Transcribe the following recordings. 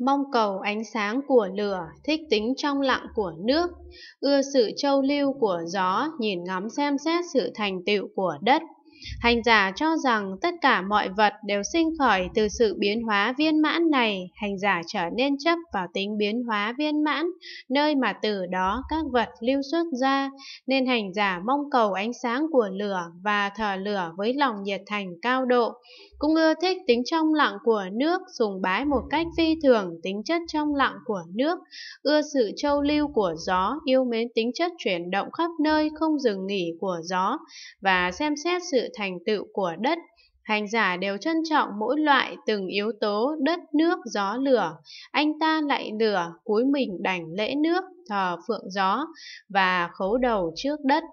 mong cầu ánh sáng của lửa, thích tính trong lặng của nước, ưa sự châu lưu của gió, nhìn ngắm xem xét sự thành tựu của đất, Hành giả cho rằng tất cả mọi vật đều sinh khởi từ sự biến hóa viên mãn này, hành giả trở nên chấp vào tính biến hóa viên mãn, nơi mà từ đó các vật lưu xuất ra, nên hành giả mong cầu ánh sáng của lửa và thờ lửa với lòng nhiệt thành cao độ, cũng ưa thích tính trong lặng của nước, sùng bái một cách phi thường tính chất trong lặng của nước, ưa sự châu lưu của gió, yêu mến tính chất chuyển động khắp nơi không dừng nghỉ của gió và xem xét sự thành tựu của đất Hành giả đều trân trọng mỗi loại từng yếu tố đất, nước, gió, lửa. Anh ta lại lửa, cúi mình đảnh lễ nước, thờ phượng gió và khấu đầu trước đất.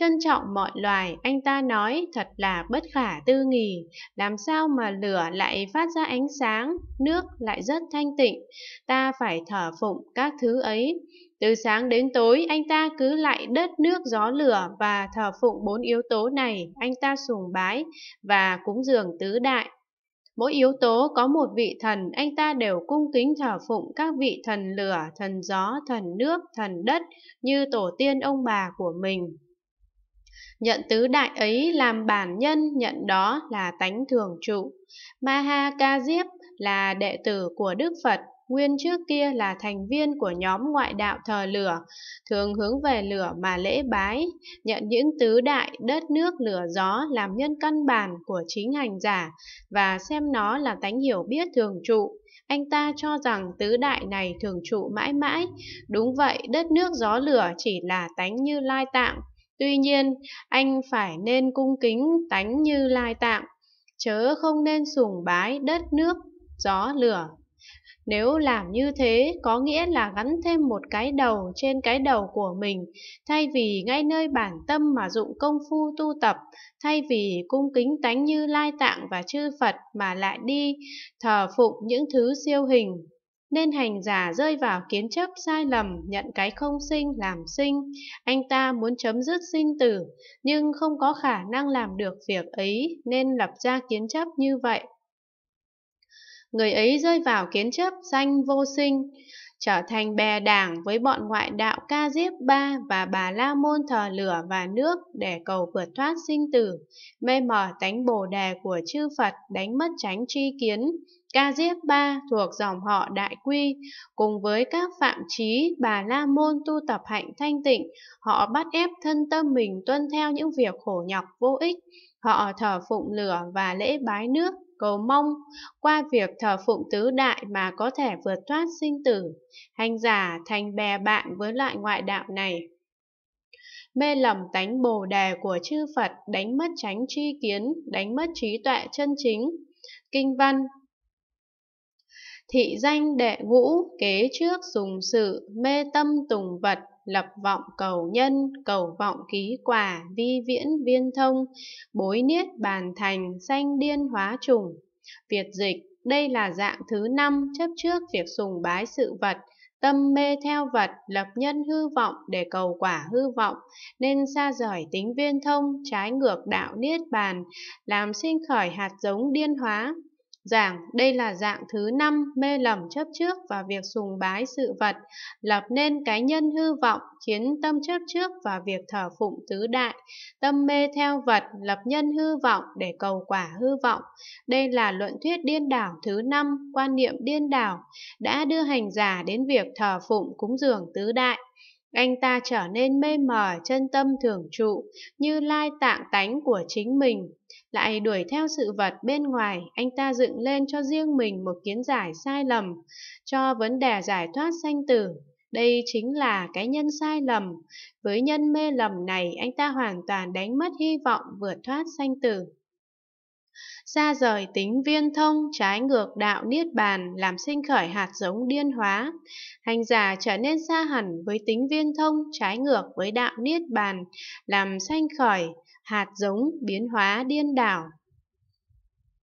Trân trọng mọi loài, anh ta nói thật là bất khả tư nghì. Làm sao mà lửa lại phát ra ánh sáng, nước lại rất thanh tịnh. Ta phải thở phụng các thứ ấy. Từ sáng đến tối, anh ta cứ lại đất nước gió lửa và thờ phụng bốn yếu tố này. Anh ta sùng bái và cúng dường tứ đại. Mỗi yếu tố có một vị thần, anh ta đều cung kính thờ phụng các vị thần lửa, thần gió, thần nước, thần đất như tổ tiên ông bà của mình. Nhận tứ đại ấy làm bản nhân nhận đó là tánh thường trụ. Maha Ca Diếp là đệ tử của Đức Phật, nguyên trước kia là thành viên của nhóm ngoại đạo thờ lửa, thường hướng về lửa mà lễ bái, nhận những tứ đại đất nước lửa gió làm nhân căn bản của chính hành giả và xem nó là tánh hiểu biết thường trụ. Anh ta cho rằng tứ đại này thường trụ mãi mãi. Đúng vậy, đất nước gió lửa chỉ là tánh như lai tạng Tuy nhiên, anh phải nên cung kính tánh như lai tạng, chớ không nên sùng bái đất nước, gió lửa. Nếu làm như thế có nghĩa là gắn thêm một cái đầu trên cái đầu của mình, thay vì ngay nơi bản tâm mà dụng công phu tu tập, thay vì cung kính tánh như lai tạng và chư Phật mà lại đi thờ phụng những thứ siêu hình, nên hành giả rơi vào kiến chấp sai lầm nhận cái không sinh làm sinh anh ta muốn chấm dứt sinh tử nhưng không có khả năng làm được việc ấy nên lập ra kiến chấp như vậy người ấy rơi vào kiến chấp danh vô sinh trở thành bè đảng với bọn ngoại đạo Ca Diếp Ba và Bà La Môn thờ lửa và nước để cầu vượt thoát sinh tử, mê mờ tánh bồ đề của chư Phật đánh mất tránh tri kiến. Ca Diếp Ba thuộc dòng họ Đại Quy, cùng với các phạm trí Bà La Môn tu tập hạnh thanh tịnh, họ bắt ép thân tâm mình tuân theo những việc khổ nhọc vô ích, họ thờ phụng lửa và lễ bái nước cầu mong qua việc thờ phụng tứ đại mà có thể vượt thoát sinh tử, hành giả thành bè bạn với loại ngoại đạo này. Mê lầm tánh bồ đề của chư Phật đánh mất tránh tri kiến, đánh mất trí tuệ chân chính. Kinh văn Thị danh đệ ngũ kế trước dùng sự mê tâm tùng vật lập vọng cầu nhân, cầu vọng ký quả, vi viễn viên thông, bối niết bàn thành, sanh điên hóa trùng. Việt dịch, đây là dạng thứ năm chấp trước việc sùng bái sự vật, tâm mê theo vật, lập nhân hư vọng để cầu quả hư vọng, nên xa rời tính viên thông, trái ngược đạo niết bàn, làm sinh khởi hạt giống điên hóa, Giảng, đây là dạng thứ năm mê lầm chấp trước và việc sùng bái sự vật, lập nên cái nhân hư vọng, khiến tâm chấp trước và việc thờ phụng tứ đại, tâm mê theo vật, lập nhân hư vọng để cầu quả hư vọng. Đây là luận thuyết điên đảo thứ năm, quan niệm điên đảo, đã đưa hành giả đến việc thờ phụng cúng dường tứ đại anh ta trở nên mê mờ chân tâm thường trụ như lai tạng tánh của chính mình lại đuổi theo sự vật bên ngoài anh ta dựng lên cho riêng mình một kiến giải sai lầm cho vấn đề giải thoát sanh tử đây chính là cái nhân sai lầm với nhân mê lầm này anh ta hoàn toàn đánh mất hy vọng vượt thoát sanh tử Xa rời tính viên thông trái ngược đạo niết bàn làm sinh khởi hạt giống điên hóa. Hành giả trở nên xa hẳn với tính viên thông trái ngược với đạo niết bàn làm sinh khởi hạt giống biến hóa điên đảo.